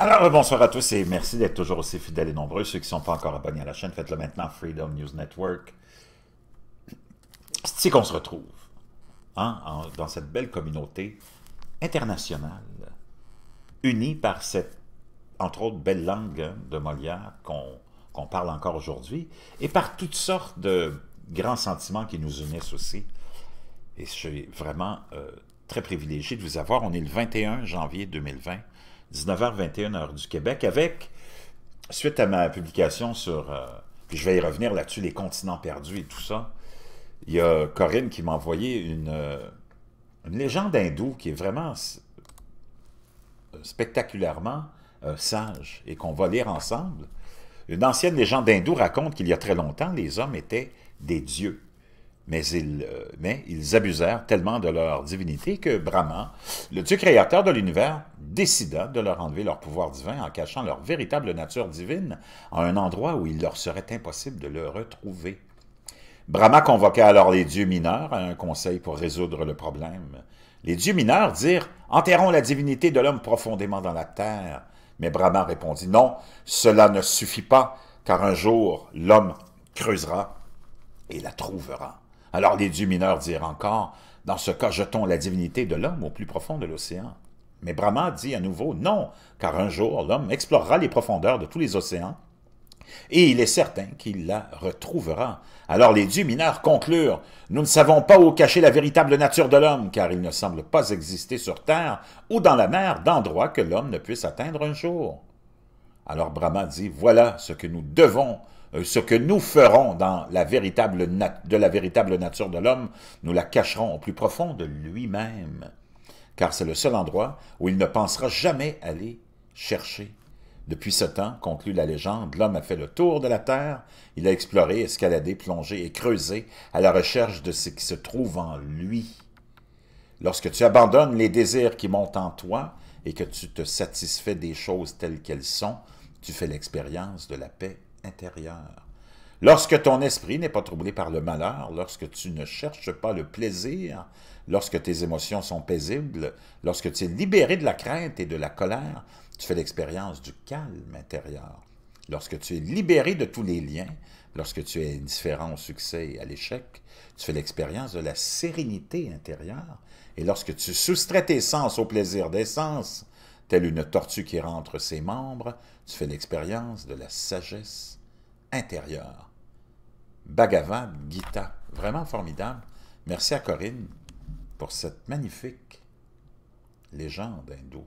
Alors, euh, bonsoir à tous et merci d'être toujours aussi fidèles et nombreux. Ceux qui ne sont pas encore abonnés à la chaîne, faites-le maintenant, Freedom News Network. C'est qu'on se retrouve hein, dans cette belle communauté internationale, unie par cette, entre autres, belle langue hein, de Molière qu'on parle encore aujourd'hui, et par toutes sortes de grands sentiments qui nous unissent aussi. Et je suis vraiment euh, très privilégié de vous avoir. On est le 21 janvier 2020. 19h21 heure du Québec, avec, suite à ma publication sur, euh, puis je vais y revenir là-dessus, les continents perdus et tout ça, il y a Corinne qui m'a envoyé une, euh, légende hindoue qui est vraiment euh, spectaculairement sage et qu'on va lire ensemble. Une ancienne légende hindoue raconte qu'il y a très longtemps, les hommes étaient des dieux. Mais ils, mais ils abusèrent tellement de leur divinité que Brahma, le dieu créateur de l'univers, décida de leur enlever leur pouvoir divin en cachant leur véritable nature divine à un endroit où il leur serait impossible de le retrouver. Brahma convoqua alors les dieux mineurs à un conseil pour résoudre le problème. Les dieux mineurs dirent « Enterrons la divinité de l'homme profondément dans la terre ». Mais Brahma répondit « Non, cela ne suffit pas, car un jour l'homme creusera et la trouvera. » Alors les dieux mineurs dirent encore « Dans ce cas, jetons la divinité de l'homme au plus profond de l'océan. » Mais Brahma dit à nouveau non, car un jour l'homme explorera les profondeurs de tous les océans, et il est certain qu'il la retrouvera. Alors les dieux mineurs conclurent, nous ne savons pas où cacher la véritable nature de l'homme, car il ne semble pas exister sur terre ou dans la mer d'endroit que l'homme ne puisse atteindre un jour. Alors Brahma dit, voilà ce que nous devons, euh, ce que nous ferons dans de la véritable nature de l'homme, nous la cacherons au plus profond de lui-même car c'est le seul endroit où il ne pensera jamais aller chercher. Depuis ce temps, conclut la légende, l'homme a fait le tour de la Terre, il a exploré, escaladé, plongé et creusé à la recherche de ce qui se trouve en lui. Lorsque tu abandonnes les désirs qui montent en toi et que tu te satisfais des choses telles qu'elles sont, tu fais l'expérience de la paix intérieure. Lorsque ton esprit n'est pas troublé par le malheur, lorsque tu ne cherches pas le plaisir, lorsque tes émotions sont paisibles, lorsque tu es libéré de la crainte et de la colère, tu fais l'expérience du calme intérieur. Lorsque tu es libéré de tous les liens, lorsque tu es indifférent au succès et à l'échec, tu fais l'expérience de la sérénité intérieure. Et lorsque tu soustrais tes sens au plaisir des sens, telle une tortue qui rentre ses membres, tu fais l'expérience de la sagesse intérieure. Bhagavad Gita. Vraiment formidable. Merci à Corinne pour cette magnifique légende hindoue.